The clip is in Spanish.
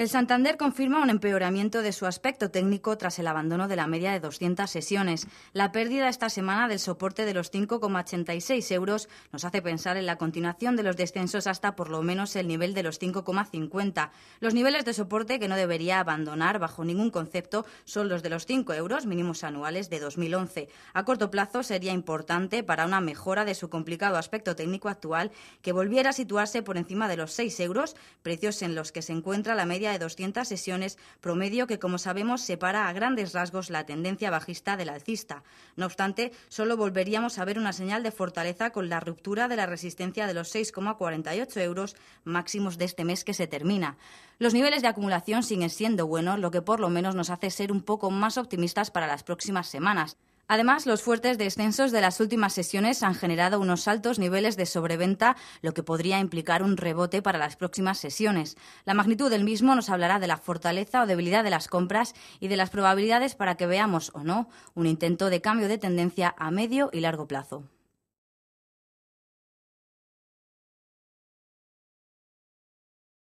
El Santander confirma un empeoramiento de su aspecto técnico tras el abandono de la media de 200 sesiones. La pérdida esta semana del soporte de los 5,86 euros nos hace pensar en la continuación de los descensos hasta por lo menos el nivel de los 5,50. Los niveles de soporte que no debería abandonar bajo ningún concepto son los de los 5 euros mínimos anuales de 2011. A corto plazo sería importante para una mejora de su complicado aspecto técnico actual que volviera a situarse por encima de los 6 euros, precios en los que se encuentra la media de 200 sesiones promedio que, como sabemos, separa a grandes rasgos la tendencia bajista del alcista. No obstante, solo volveríamos a ver una señal de fortaleza con la ruptura de la resistencia de los 6,48 euros máximos de este mes que se termina. Los niveles de acumulación siguen siendo buenos, lo que por lo menos nos hace ser un poco más optimistas para las próximas semanas. Además, los fuertes descensos de las últimas sesiones han generado unos altos niveles de sobreventa, lo que podría implicar un rebote para las próximas sesiones. La magnitud del mismo nos hablará de la fortaleza o debilidad de las compras y de las probabilidades para que veamos o no un intento de cambio de tendencia a medio y largo plazo.